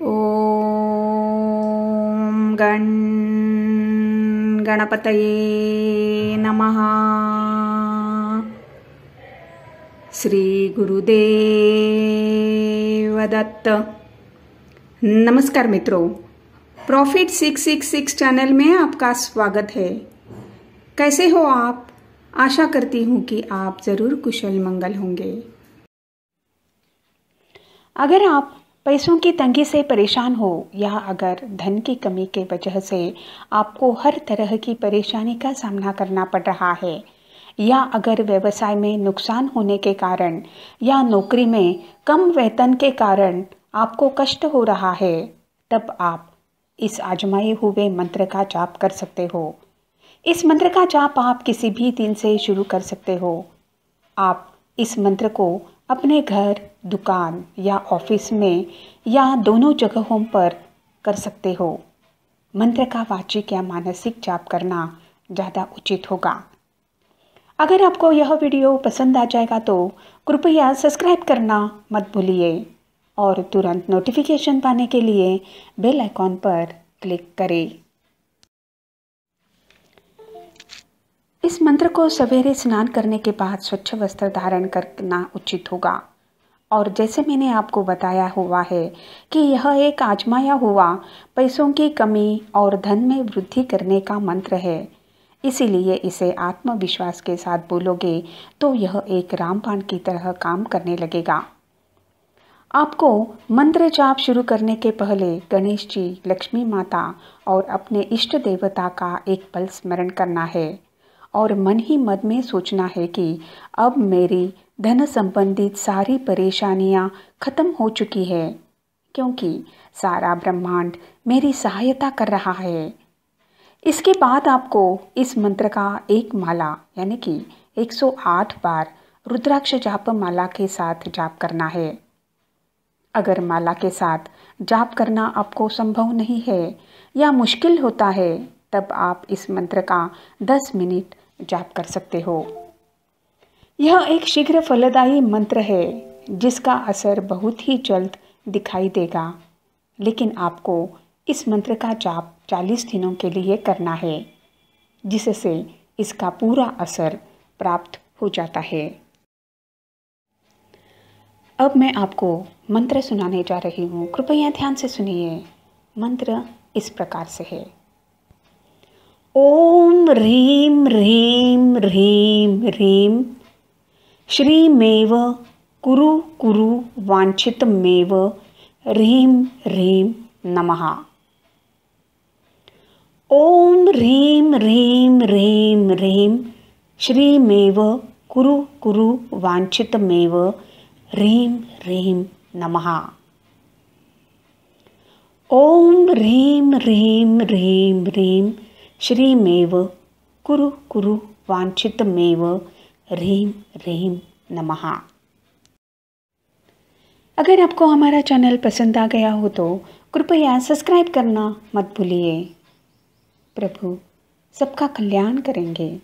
ओम गण गणपत नमः श्रीगुरुदेवदत्त नमस्कार मित्रों प्रॉफिट 666 चैनल में आपका स्वागत है कैसे हो आप आशा करती हूँ कि आप ज़रूर कुशल मंगल होंगे अगर आप पैसों की तंगी से परेशान हो या अगर धन की कमी के वजह से आपको हर तरह की परेशानी का सामना करना पड़ रहा है या अगर व्यवसाय में नुकसान होने के कारण या नौकरी में कम वेतन के कारण आपको कष्ट हो रहा है तब आप इस आजमाए हुए मंत्र का जाप कर सकते हो इस मंत्र का जाप आप किसी भी दिन से शुरू कर सकते हो आप इस मंत्र को अपने घर दुकान या ऑफिस में या दोनों जगहों पर कर सकते हो मंत्र का वाचिक या मानसिक जाप करना ज़्यादा उचित होगा अगर आपको यह वीडियो पसंद आ जाएगा तो कृपया सब्सक्राइब करना मत भूलिए और तुरंत नोटिफिकेशन पाने के लिए बेल आइकॉन पर क्लिक करें इस मंत्र को सवेरे स्नान करने के बाद स्वच्छ वस्त्र धारण करना उचित होगा और जैसे मैंने आपको बताया हुआ है कि यह एक आजमाया हुआ पैसों की कमी और धन में वृद्धि करने का मंत्र है इसीलिए इसे आत्मविश्वास के साथ बोलोगे तो यह एक रामबाण की तरह काम करने लगेगा आपको मंत्र जाप शुरू करने के पहले गणेश जी लक्ष्मी माता और अपने इष्ट देवता का एक पल स्मरण करना है और मन ही मन में सोचना है कि अब मेरी धन संबंधित सारी परेशानियां खत्म हो चुकी है क्योंकि सारा ब्रह्मांड मेरी सहायता कर रहा है इसके बाद आपको इस मंत्र का एक माला यानी कि 108 बार रुद्राक्ष जाप माला के साथ जाप करना है अगर माला के साथ जाप करना आपको संभव नहीं है या मुश्किल होता है तब आप इस मंत्र का 10 मिनट जाप कर सकते हो यह एक शीघ्र फलदायी मंत्र है जिसका असर बहुत ही जल्द दिखाई देगा लेकिन आपको इस मंत्र का जाप 40 दिनों के लिए करना है जिससे इसका पूरा असर प्राप्त हो जाता है अब मैं आपको मंत्र सुनाने जा रही हूँ कृपया ध्यान से सुनिए मंत्र इस प्रकार से है ओम ह्रीं ह्रीं ह्रीं ह्रीं श्रीमेव कुरु कुरु वाञ्छितमेव ह्रीं ह्रीं नमः ॐ ह्रीं ह्रीं ह्रीं ह्रीं ॐ ह्रीं ह्रीं ह्रीं ह्रीं श्रीमेव कुरु कुरु मेव ह्रीम ह्रीम नमः अगर आपको हमारा चैनल पसंद आ गया हो तो कृपया सब्सक्राइब करना मत भूलिए प्रभु सबका कल्याण करेंगे